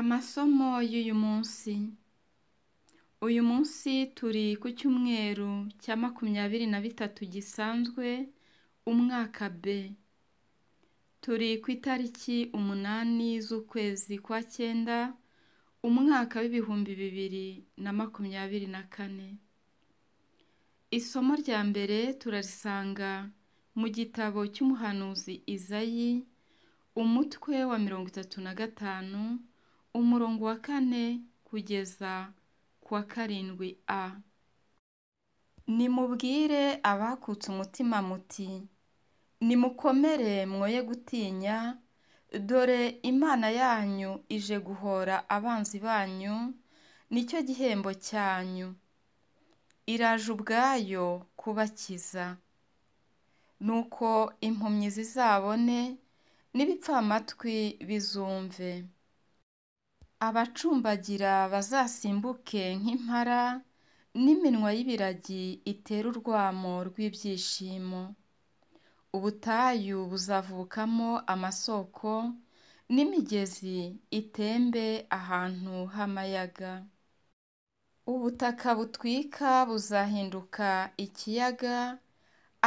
Amasomo y'uyu munsi, uyu munsi turi ku cyumweru cya makumyabiri na bitatu gisanzwe umwaka B, turi ku itariki umunani z'ukwezi kwa cyenda umwaka w'ibihumbi bibiri na makumyabiri na kane, isomo rya mbere turarisanga mu gitabo cy'umuhanuzi Izayi umutwe wa mirongo itatu na gatanu umurongo wa kane kugeza ku wa karindwi a nimubwire abakutse umutima muti nimukomere mwoye gutinya dore imana yanyu ije guhora abanzi banyu nicyo gihembo cyanyu iraje ubwayo kubakiza nuko impumyi zizabone n'ibipfamatwi bizumve abacumbagira bazasimbuke nk'impara n'iminwa y'ibiragi itera urwamo rw'ibyishimo, ubutayu buzavukamo amasoko n'imigezi itembe ahantu h'amayaga, ubutaka butwika buzahinduka ikiyaga,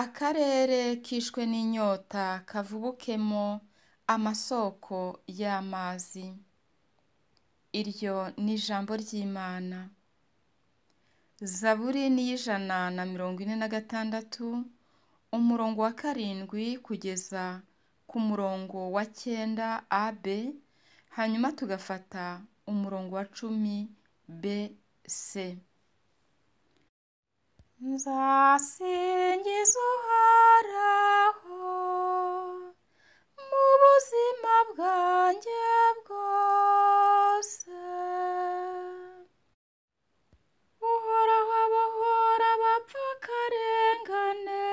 akarere kishwe n'inyota kavubukemo amasoko y'amazi. iryo ni ijambo ry'imana zaburi ni iy'ijana na mirongo ine na gatandatu umurongo wa karindwi kugeza ku murongo wa cyenda ab hanyuma tugafata umurongo wa cumi bc nzasingiza uhoraho ubuzima bwanjye bwose uhoraho abahora bapfa akarengane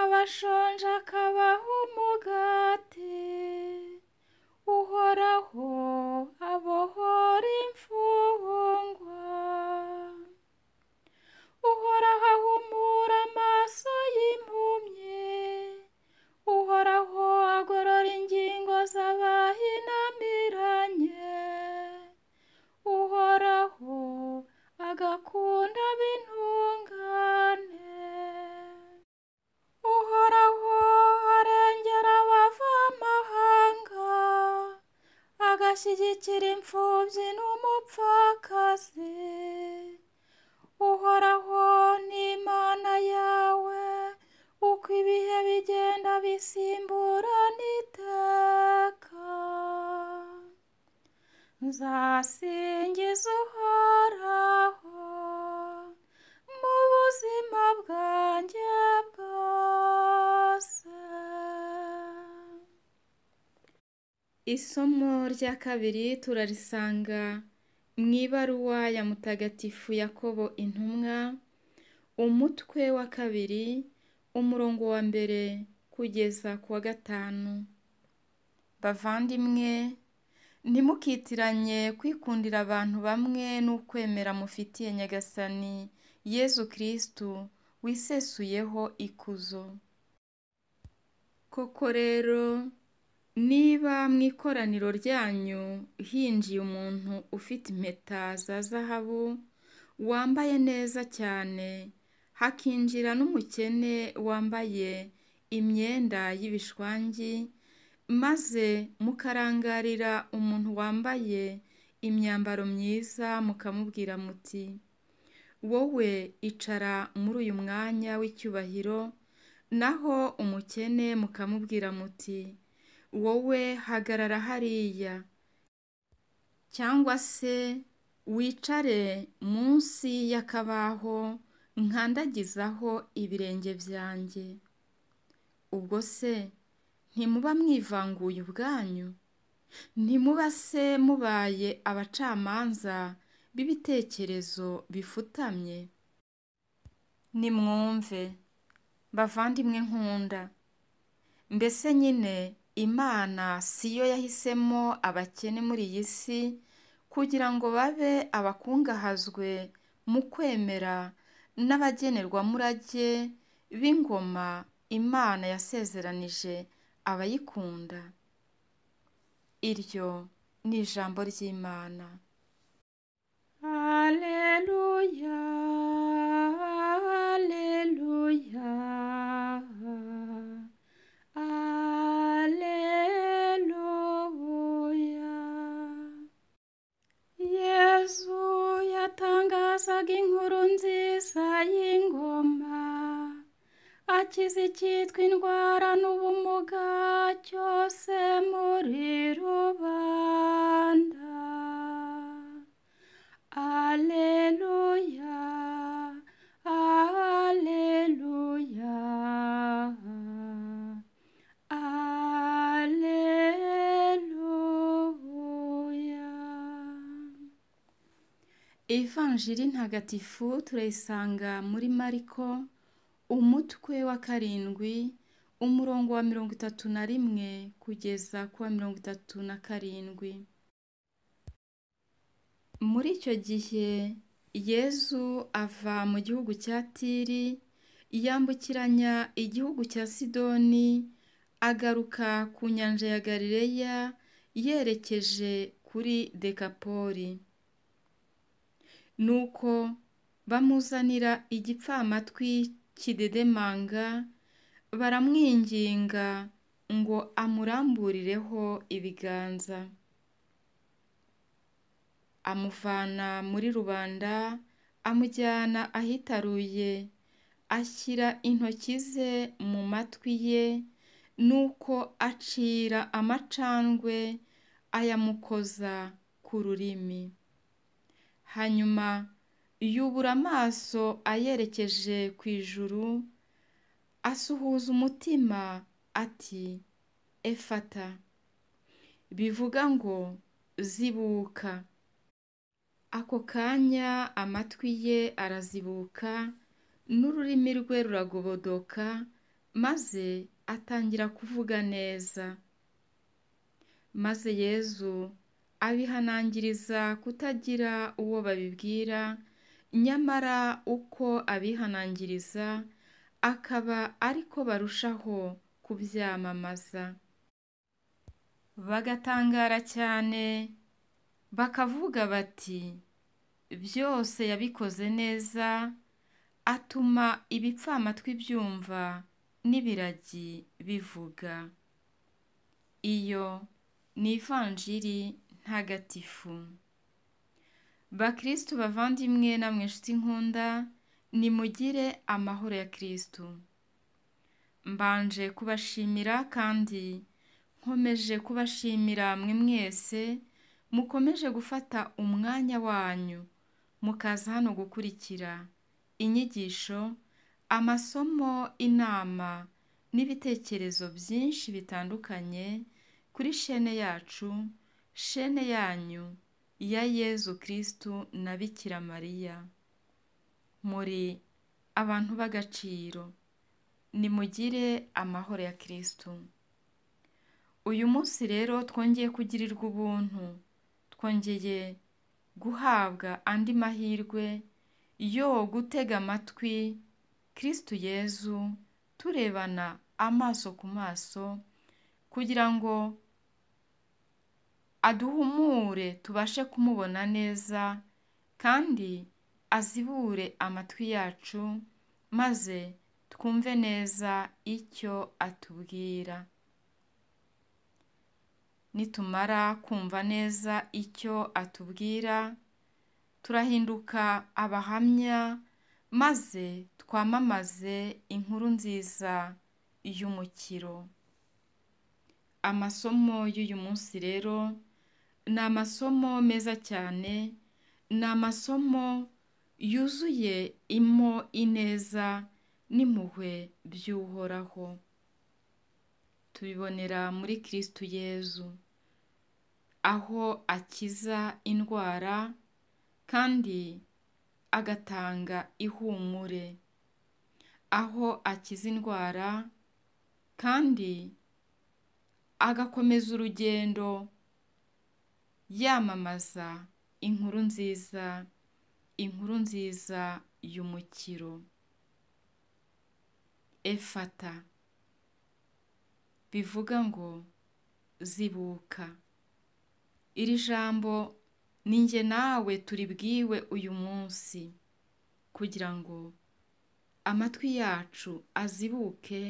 abashonje akarengane Isomo rya kabiri turarisanga mu ibaruwa ya mutagatifu Yakobo intumwa, umutwe wa kabiri, umurongo wa mbere kugeza ku wa gatanu. Bavandimwe, ntimukitiranye kwikundira abantu bamwe n'ukwemera mufitiye Nyagasani Yezu Kristu wisesuyeho ikuzo. Koko rero Niba mu ikoraniro ryanyu hinjiye umuntu ufite impeta za zahabu, wambaye neza cyane, hakinjira n'umukene wambaye imyenda y'ibishwangi, maze mukarangarira umuntu wambaye imyambaro myiza mukamubwira muti wowe icara muri uyu mwanya w'icyubahiro, naho umukene mukamubwira muti wowe hagarara hariya cyangwa se wicare munsi y'akabaho nkandagizaho ibirenge byanjye ubwo se ntimuba mwivanguye ubwanyu ntimuba se mubaye abacamanza b'ibitekerezo bifutamye nimwumve bavandimwe nkunda mbese nyine Imana si yo yahisemo abakene muri iyi si kugira ngo babe abakungahazwe mu kwemera n'abagenerwamurage b'ingoma Imana yasezeranije abayikunda. Iryo ni ijambo ry'Imana. Aleluya, Aleluya. yasaga inkuru nziza y'ingoma akize icyitwa indwara n'ubumuga cyose muri rubanda ale ivanjiri ntagatifu turayisanga muri mariko umutwe wa karindwi umurongo wa mirongo itatu na rimwe kugeza ku wa mirongo itatu na karindwi muri icyo gihe yezu ava mu gihugu cya tiri yambukiranya igihugu cya sidoni agaruka ku nyanja ya galileya yerekeje kuri dekapoli nuko bamuzanira igipfamatwi kidedemanga, baramwinginga ngo amuramburireho ibiganza. Amuvana muri rubanda amujyana ahitaruye, ashyira intoki ze mu matwi ye, nuko acira amacandwe ayamukoza ku rurimi. hanyuma yubura amaso ayerekeje ku ijuru, asuhuza umutima ati efata bivuga ngo zibuka. Ako kanya amatwi ye arazibuka n'ururimi rwe ruragobodoka maze atangira kuvuga neza. Maze Yezu abihanangiriza kutagira uwo babibwira nyamara uko abihanangiriza akaba ariko barushaho kubyamamaza bagatangara cyane bakavuga bati byose yabikoze neza atuma ibipfamatwi byumva n'ibiragi bivuga iyo ni ivanjiri ntagatifu bakirisitu bavandimwe na inshuti nkunda nimugire amahoro ya kirisitu mbanje kubashimira kandi nkomeje kubashimira mwe mwese mukomeje gufata umwanya wanyu mukaza hano gukurikira inyigisho amasomo inama n'ibitekerezo byinshi bitandukanye kuri shene yacu shene yanyu ya yezu kirisitu na bikira mariya muri abantu b'agaciro nimugire amahoro ya kirisitu uyu munsi rero twongeye kugirirwa ubuntu twongeye guhabwa andi mahirwe yo gutega amatwi kirisitu yezu turebana amaso ku maso kugira ngo aduhumure tubashe kumubona neza kandi azibure amatwi yacu maze twumve neza icyo atubwira nitumara kumva neza icyo atubwira turahinduka abahamya maze twamamaze inkuru nziza y'umukiro amasomo y'uyu munsi rero ni amasomo meza cyane, ni amasomo yuzuye imo ineza n'impuhwe by'Uhoraho, tubibonera muri Kristu Yezu, aho akiza indwara kandi agatanga ihumure, aho akiza indwara kandi agakomeza urugendo yamamaza inkuru nziza inkuru nziza y'umukiro efata bivuga ngo zibuka iri jambo ni njye nawe turibwiwe uyu munsi kugira ngo amatwi yacu azibuke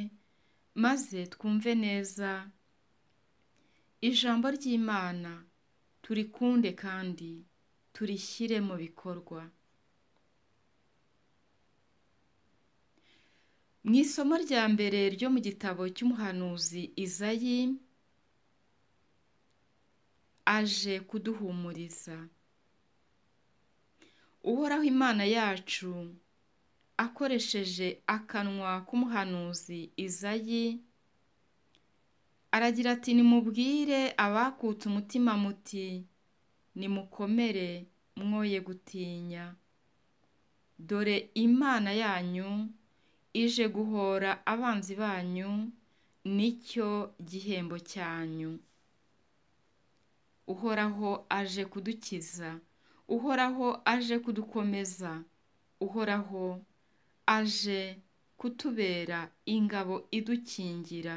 maze twumve neza ijambo ry'imana turikunde kandi turishyire mu bikorwa mu isomo rya mbere ryo mu gitabo cy'umuhanuzi izayi aje kuduhumuriza uhoraho imana yacu akoresheje akanwa k'umuhanuzi izayi aragira ati nimubwire abakutse umutima muti nimukomere mwoye gutinya dore imana yanyu ije guhora abanzi banyu nicyo gihembo cyanyu uhoraho aje kudukiza uhoraho aje kudukomeza uhoraho aje kutubera ingabo idukingira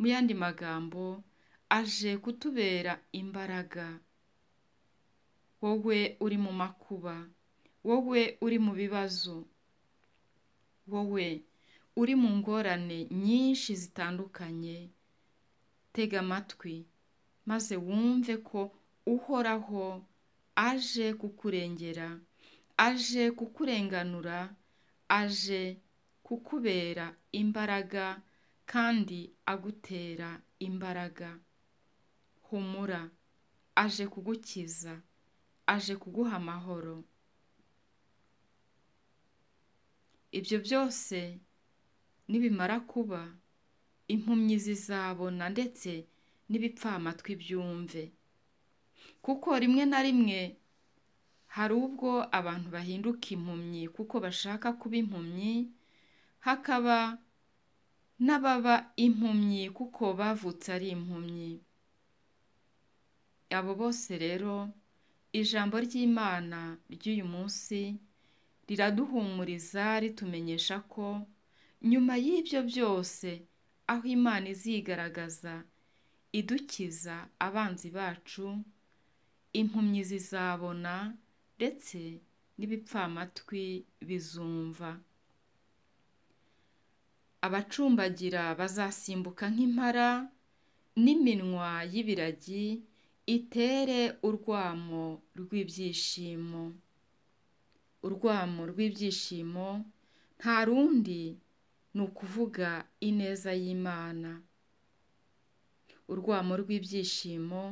mu yandi magambo aje kutubera imbaraga wowe uri mu makuba wowe uri mu bibazo wowe uri mu ngorane nyinshi zitandukanye tega amatwi maze wumve ko uhoraho aje kukurengera aje kukurenganura aje kukubera imbaraga kandi agutera imbaraga humura aje kugukiza aje kuguha amahoro ibyo byose nibimara kuba impumyi zizabona ndetse n'ibipfamatwi byumve kuko rimwe na rimwe hari ubwo abantu bahinduka impumyi kuko bashaka kuba impumyi hakaba n'ababa impumyi kuko bavutse ari impumyi abo bose rero ijambo ry'imana ry'uyu munsi riraduhumuriza ritumenyesha ko nyuma y'ibyo byose aho imana izigaragaza idukiza abanzi bacu impumyi zizabona ndetse n'ibipfamatwi bizumva abacumbagira bazasimbuka nk'impara n'iminwa y'ibiragi itere urwamo rw'ibyishimo, urwamo rw'ibyishimo nta rundi ni ukuvuga ineza y'Imana, urwamo rw'ibyishimo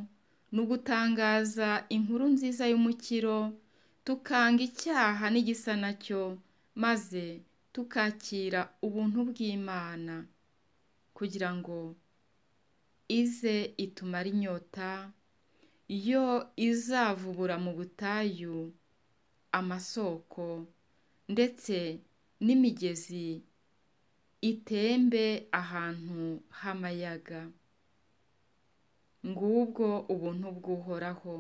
ni ugutangaza inkuru nziza y'umukiro, tukanga icyaha n'igisa na maze tukakira ubuntu bw'Imana kugira ngo ize itumare inyota yo izavubura mu butayu amasoko ndetse n'imigezi itembe ahantu h'amayaga ngubwo ubuntu bw'uhoraho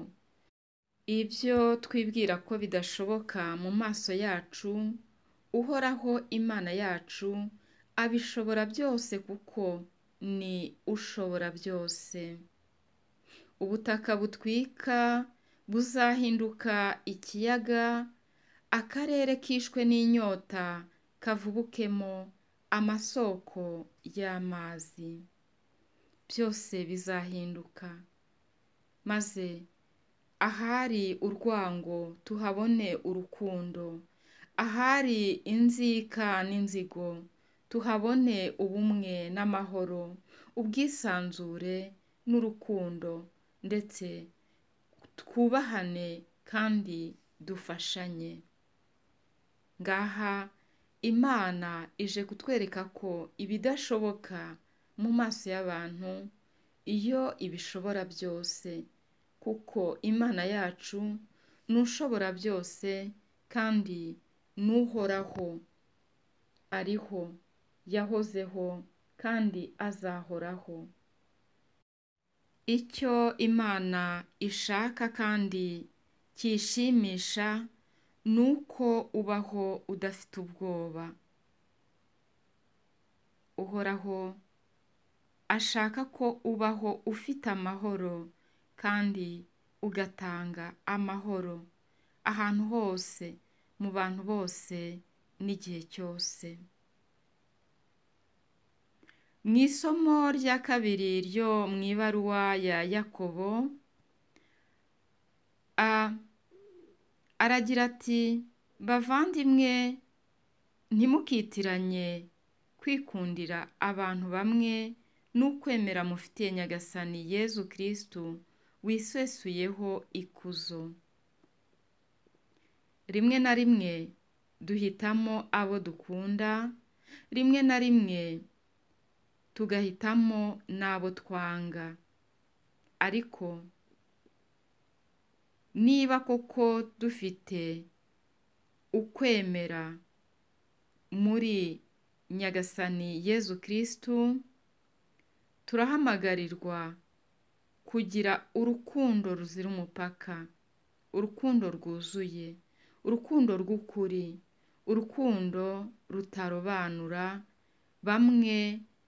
ibyo twibwira ko bidashoboka mu maso yacu uhoraho imana yacu abishobora byose kuko ni ushobora byose ubutaka butwika buzahinduka ikiyaga akarere kishwe n'inyota kavubukemo amasoko y'amazi byose bizahinduka maze ahari urwango tuhabone urukundo ahari inzika n'inzigo tuhabone ubumwe n'amahoro ubwisanzure n'urukundo ndetse twubahane kandi dufashanye ngaha imana ije kutwereka ko ibidashoboka mu maso y'abantu iyo ibishobora byose kuko imana yacu ni ushobora byose kandi n'uhoraho ariho yahozeho kandi azahoraho icyo imana ishaka kandi cyishimisha ni uko ubaho udafite ubwoba uhoraho ashaka ko ubaho ufite amahoro kandi ugatanga amahoro ahantu hose mu bantu bose n'igihe cyose mu isomo rya kabiri ryo mu ibaruwa ya yakobo a aragira ati bavandimwe ntimukitiranye kwikundira abantu bamwe n'ukwemera mufitiye nyagasani yezu kirisitu wisesuyeho ikuzo rimwe na rimwe duhitamo abo dukunda rimwe na rimwe tugahitamo n'abo twanga ariko niba koko dufite ukwemera muri nyagasani yezu kirisitu turahamagarirwa kugira urukundo ruzira umupaka urukundo rwuzuye urukundo rw'ukuri urukundo rutarobanura bamwe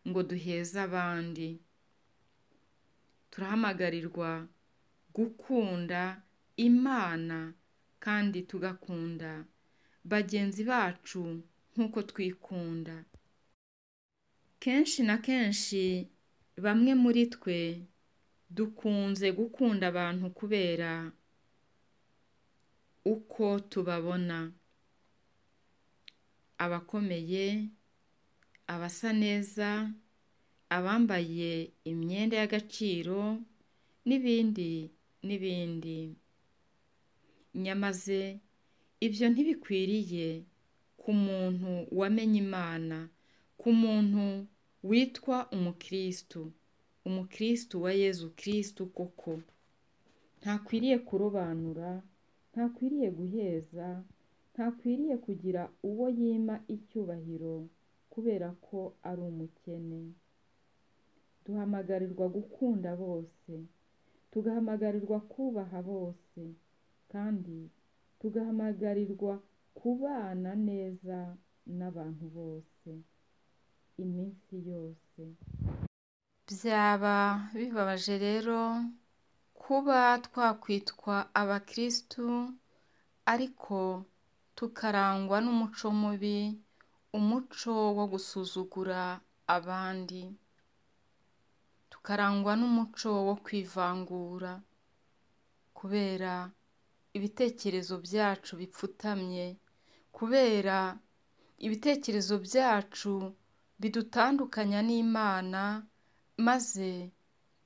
ngo duheze abandi turahamagarirwa gukunda imana kandi tugakunda bagenzi bacu nk'uko twikunda kenshi na kenshi bamwe muri twe dukunze gukunda abantu kubera uko tubabona abakomeye, abasa neza, abambaye imyenda y'agaciro n'ibindi n'ibindi, nyamaze ibyo ntibikwiriye ku muntu wamenye Imana, ku muntu witwa Umukristu, umukristu wa Yezu Kristu koko ntakwiriye kurobanura. ntakwiriye guheza ntakwiriye kugira uwo yima icyubahiro kubera ko ari umukene duhamagarirwa gukunda bose tugahamagarirwa kubaha bose kandi tugahamagarirwa kubana neza n'abantu bose iminsi yose byaba bibabaje rero kuba twakwitwa abakristu ariko tukarangwa n'umuco mubi, umuco wo gusuzugura abandi, tukarangwa n'umuco wo kwivangura kubera ibitekerezo byacu bipfutamye, kubera ibitekerezo byacu bidutandukanya n'Imana maze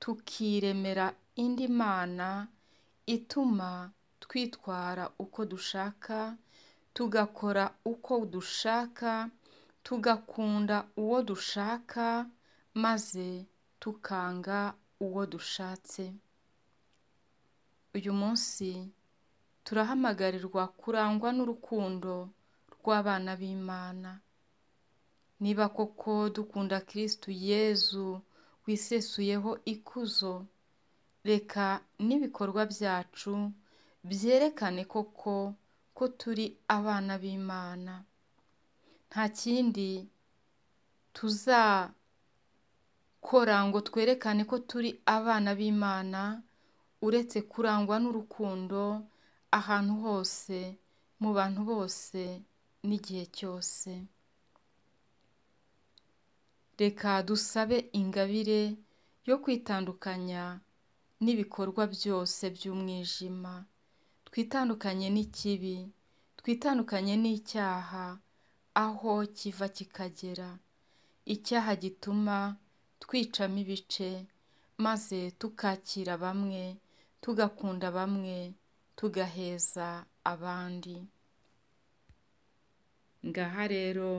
tukiremera indi mana ituma twitwara uko dushaka tugakora uko dushaka tugakunda uwo dushaka maze tukanga uwo dushatse uyu munsi turahamagarirwa kurangwa n'urukundo rw'abana b'imana niba koko dukunda kirisitu yezu wisesuyeho ikuzo reka n'ibikorwa byacu byerekane koko ko turi abana b'Imana nta kindi tuzakora ngo twerekane ko turi abana b'Imana uretse kurangwa n'urukundo ahantu hose mu bantu bose n'igihe cyose reka dusabe ingabire yo kwitandukanya n'ibikorwa byose by'umwijima twitandukanye n'ikibi twitandukanye n'icyaha aho kiva kikagera icyaha gituma twicamo ibice maze tukakira bamwe tugakunda bamwe tugaheza abandi ngaha rero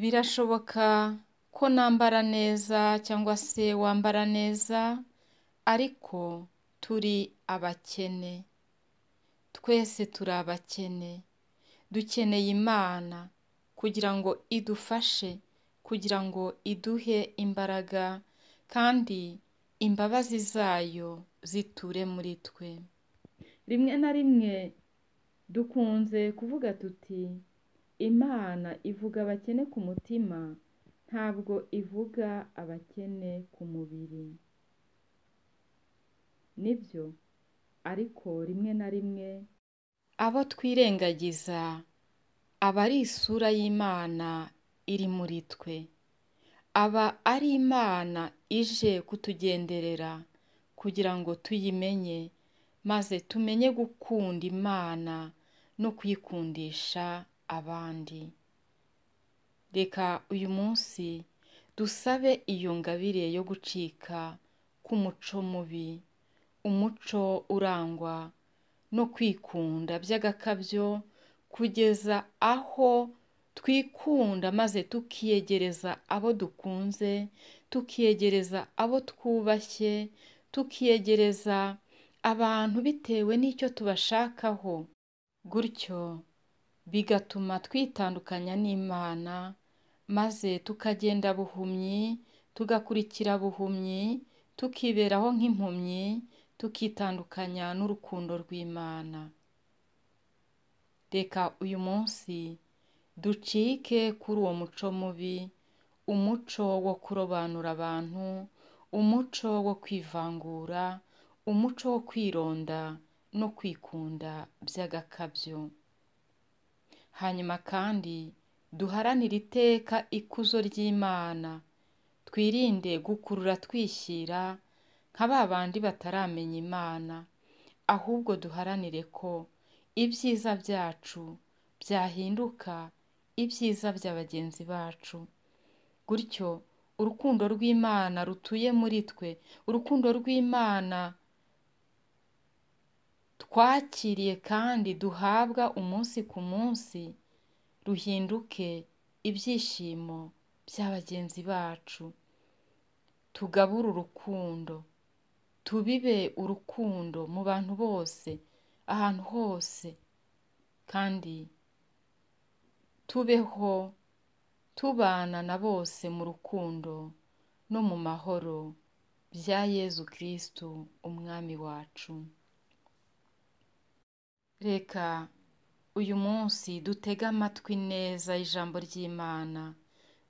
birashoboka ko nambara neza cyangwa se wambara neza ariko turi abakene twese turi abakene dukeneye imana kugira ngo idufashe kugira ngo iduhe imbaraga kandi imbabazi zayo ziture muri twe rimwe na rimwe dukunze kuvuga tuti imana ivuga abakene ku mutima ntabwo ivuga abakene ku mubiri nibyo ariko rimwe na rimwe abo twirengagiza aba ari isura y'imana iri muri twe aba ari imana ije kutugenderera kugira ngo tuyimenye maze tumenye gukunda imana no kuyikundisha abandi reka uyu munsi dusabe iyo ngabire yo gucika k'umuco mubi umuco urangwa no kwikunda by'agakabyo kugeza aho twikunda maze tukiyegereza abo dukunze, tukiyegereza abo twubashye, tukiyegereza abantu bitewe n'icyo tubashakaho, gutyo bigatuma twitandukanya n'Imana maze tukagenda buhumyi, tugakurikira buhumyi, tukiberaho nk'impumyi tukitandukanya n'urukundo rw'imana reka uyu munsi ducike kuri uwo muco mubi umuco wo kurobanura abantu umuco wo kwivangura umuco wo kwironda no kwikunda by'agakabyo hanyuma kandi duharanire iteka ikuzo ry'imana twirinde gukurura twishyira nka ba bandi bataramenya imana ahubwo duharanire ko ibyiza byacu byahinduka ibyiza bya bagenzi bacu gutyo urukundo rw'imana rutuye muri twe urukundo rw'imana twakiriye kandi duhabwa umunsi ku munsi ruhinduke ibyishimo bya bagenzi bacu tugabure urukundo tubibe urukundo mu bantu bose ahantu hose kandi tubeho tubana na bose mu rukundo no mu mahoro bya yezu kirisitu umwami wacu reka uyu munsi dutege amatwi neza ijambo ry'imana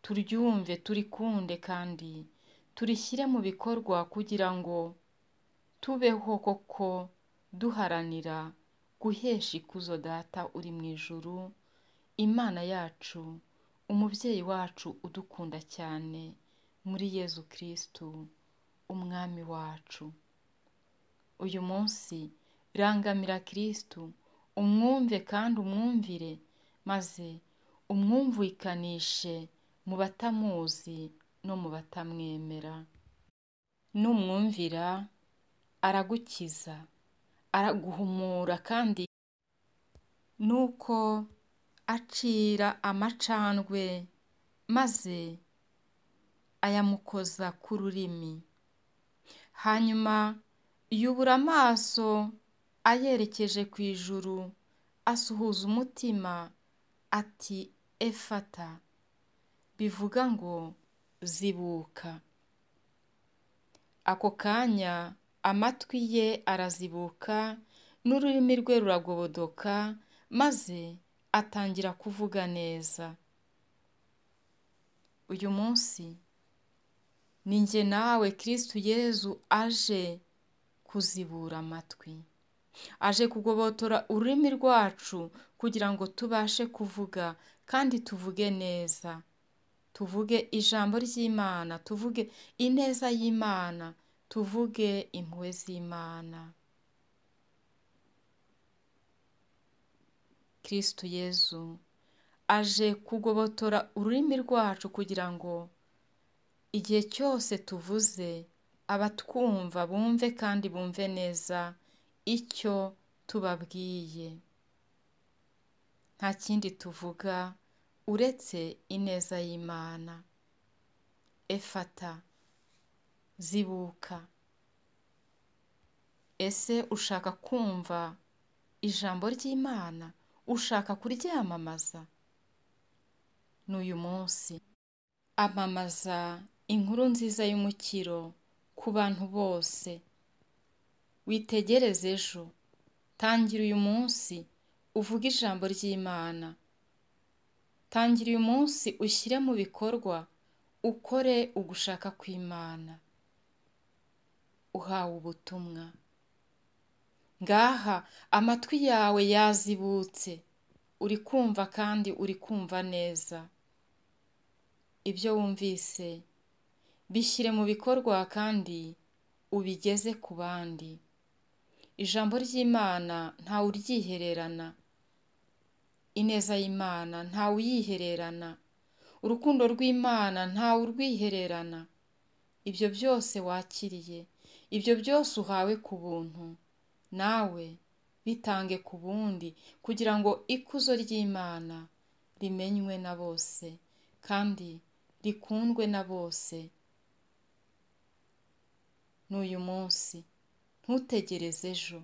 turyumve turikunde kandi turishyire mu bikorwa kugira ngo tubeho koko duharanira guhesha ikuzo data uri mu ijuru imana yacu umubyeyi wacu udukunda cyane muri yezu kirisitu umwami wacu uyu munsi rangamira kirisitu umwumve kandi umwumvire maze umwumvikanishe mu batamuzi no mu batamwemera numwumvira aragukiza araguhumura kandi nuko acira amacandwe maze ayamukoza ku rurimi hanyuma yubura amaso ayerekeje ku ijuru asuhuza umutima ati efata bivuga ngo zibuka ako kanya amatwi ye arazibuka n'ururimi rwe ruragobodoka maze atangira kuvuga neza uyu munsi ni njye nawe kirisitu yezu aje kuzibura amatwi aje kugobotora ururimi rwacu kugira ngo tubashe kuvuga kandi tuvuge neza tuvuge ijambo ry'imana tuvuge ineza y'imana tuvuge impuhwe z'imana kirisitu yezu aje kugobotora ururimi rwacu kugira ngo igihe cyose tuvuze abatwumva bumve kandi bumve neza icyo tubabwiye nta kindi tuvuga uretse ineza y'imana efata zibuka ese ushaka kumva ijambo ry'imana ushaka kuryamamaza ni uyu munsi amamaza inkuru nziza y'umukiro ku bantu bose witegereze ejo tangira uyu munsi uvuge ijambo ry'imana tangira uyu munsi ushyire mu bikorwa ukore ugushaka kw'imana uhawe ubutumwa ngaha amatwi yawe yazibutse uri kumva kandi uri kumva neza ibyo wumvise bishyire mu bikorwa kandi ubigeze ku bandi ijambo ry'imana ntawe uryihererana ineza y'imana ntawe uyihererana urukundo rw'imana ntawe urwihererana ibyo byose wakiriye ibyo byose uhawe ku buntu nawe bitange ku bundi kugira ngo ikuzo ry'imana rimenywe na bose kandi rikundwe na bose n'uyu munsi ntutegereze ejo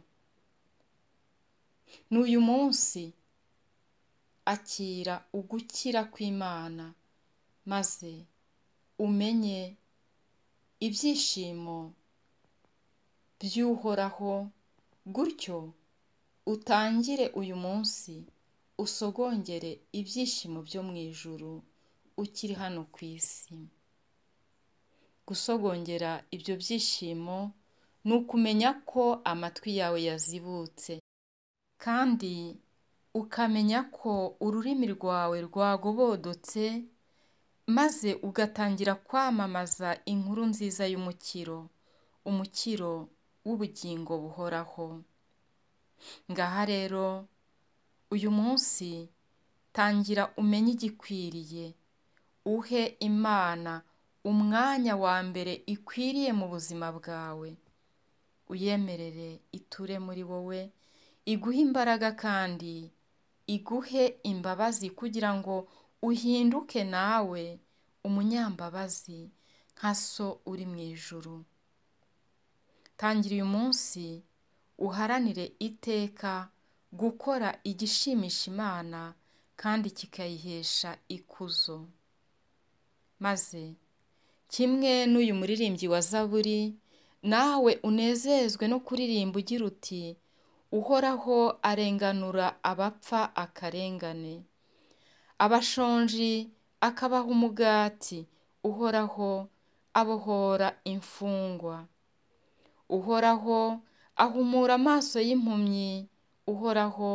n'uyu munsi akira ugukira kw'imana maze umenye ibyishimo by'uhoraho gutyo utangire uyu munsi usogongere ibyishimo byo mu ijuru ukiri hano ku isi gusogongera ibyo byishimo ni ukumenya ko amatwi yawe yazibutse kandi ukamenya ko ururimi rwawe rwagobodotse maze ugatangira kwamamaza inkuru nziza y'umukiro umukiro w'ubugingo buhoraho ngaha rero uyu munsi tangira umenye igikwiriye uhe imana umwanya wa mbere ikwiriye mu buzima bwawe uyemerere iture muri wowe iguhe imbaraga kandi iguhe imbabazi kugira ngo uhinduke nawe umunyambabazi nka so uri mu ijuru tangira uyu munsi uharanire iteka gukora igishimisha imana kandi kikayihesha ikuzo maze kimwe n'uyu muririmbyi wa zaburi nawe unezezwe no kuririmba ugira uti uhoraho arenganura abapfa akarengane abashonji akabaha umugati uhoraho abohora imfungwa uhoraho ahumura amaso y'impumyi uhoraho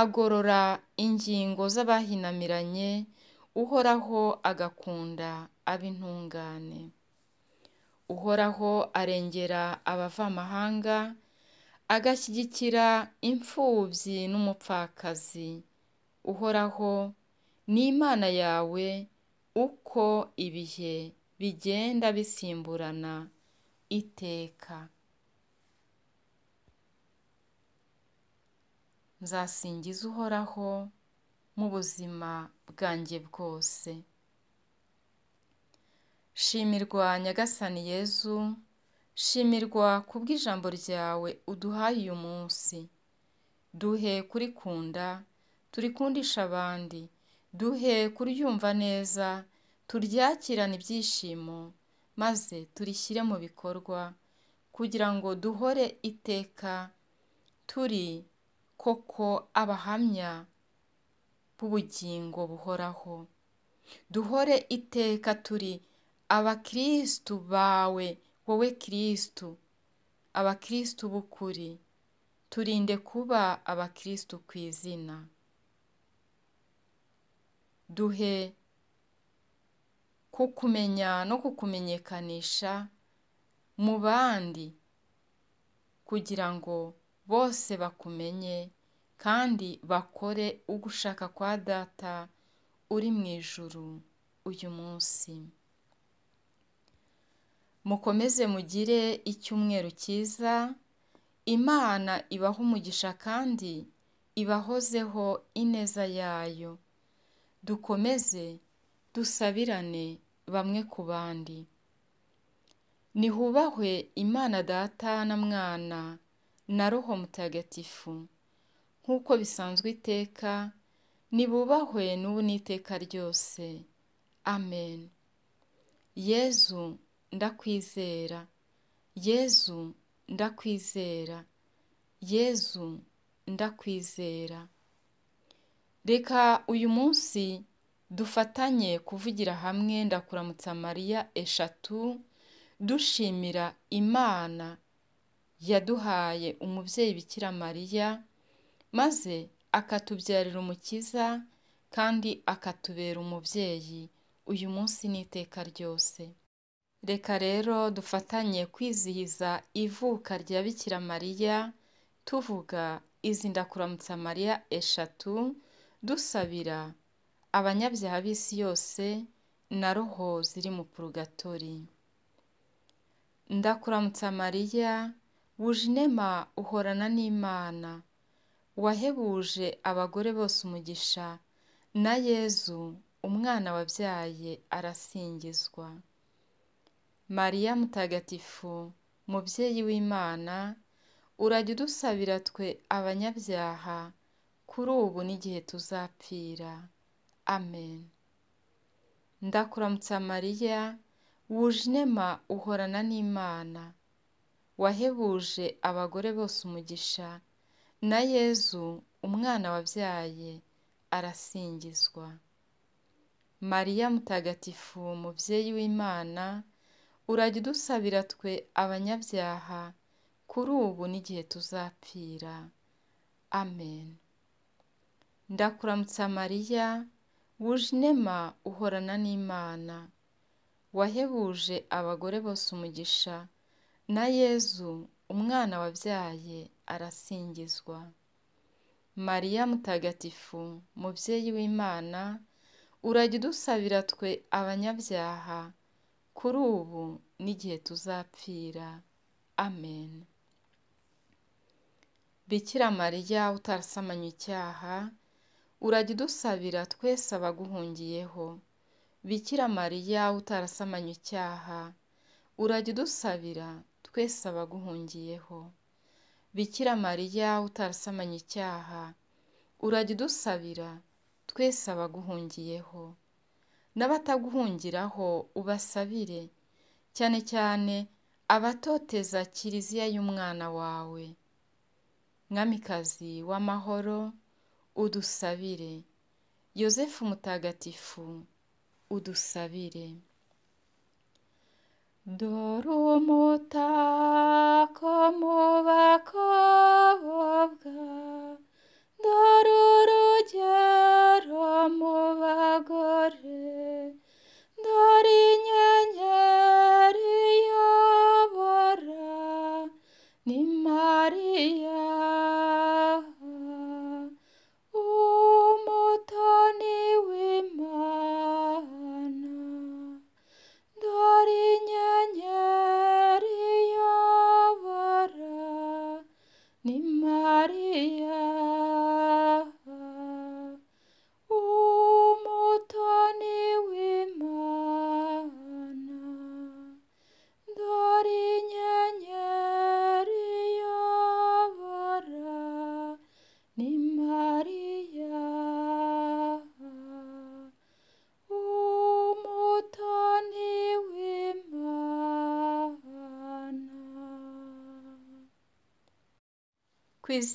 agorora ingingo z'abahinamiranye uhoraho agakunda ab'intungane uhoraho arengera abavamahanga agashyigikira imfubyi n'umupfakazi uhoraho ni imana yawe uko ibihe bigenda bisimburana iteka nzasingiza uhoraho mu buzima bwanjye bwose shimirwa nyagasani yezu shimirwa kubw'ijambo ryawe uduhaye uyu munsi duhe kurikunda turikundisha abandi duhe kuryumva neza turyakirane ibyishimo maze turishyire mu bikorwa kugira ngo duhore iteka turi koko abahamya b'ubugingo buhoraho, duhore iteka turi abakirisitu bawe wowe kirisitu, abakirisitu b'ukuri, turinde kuba abakirisitu ku izina, duhe kukumenya no kukumenyekanisha mu bandi kugira ngo bose bakumenye kandi bakore ugushaka kwa data uri mu ijuru uyu munsi mukomeze mugire icyumweru cyiza imana ibaho umugisha kandi ibahozeho ineza yayo dukomeze dusabirane bamwe ku bandi nihubahwe imana data na mwana na roho mutagatifu nk'uko bisanzwe iteka nibubahwe n'ubu n'iteka ryose amen yezu ndakwizera yezu ndakwizera yezu ndakwizera reka uyu munsi dufatanye kuvugira hamwe ndakuramutsa mariya eshatu dushimira imana yaduhaye umubyeyi bikira mariya maze akatubyarira umukiza kandi akatubera umubyeyi uyu munsi n'iteka ryose reka rero dufatanye kwizihiza ivuka rya bikira mariya tuvuga izi ndakuramutsa mariya eshatu dusabira abanyabyaha b'isi yose na roho ziri mu purugatori ndakuramutsa mariya wuje inema uhorana n'imana wahebuje abagore bose umugisha na yezu umwana wabyaye arasingizwa mariya mutagatifu mubyeyi w'imana urajya udusabira twe abanyabyaha kuri ubu n'igihe tuzapfira amen ndakuramutsa mariya wuje inema uhorana n'imana wahebuje abagore bose umugisha na yezu umwana wabyaye arasingizwa mariya mutagatifu mubyeyi w'imana urajya udusabira twe abanyabyaha kuri ubu n'igihe tuzapfira amen ndakuramutsa mariya wuje inema uhorana n'imana wahebuje abagore bose umugisha na yezu umwana wabyaye arasingizwa mariya mutagatifu mubyeyi w'imana urajya udusabira twe abanyabyaha kuri ubu n'igihe tuzapfira amen bikira mariya utarasamanye icyaha urajya twese abaguhungiyeho bikira mariya utarasamanye icyaha urajya udusabira twese abaguhungiyeho bikira mariya utarasamanye icyaha urajya udusabira twese abaguhungiyeho n'abataguhungiraho ubasabire cyane cyane abatoteza kiliziya y'umwana wawe mwamikazi w'amahoro udusabire yosefu mutagatifu udusabire dore umutako mu bakobwa dore urugero mu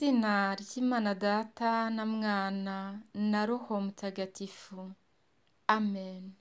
izina ry'Imana Data na Mwana na Roho Mutagatifu. Amen.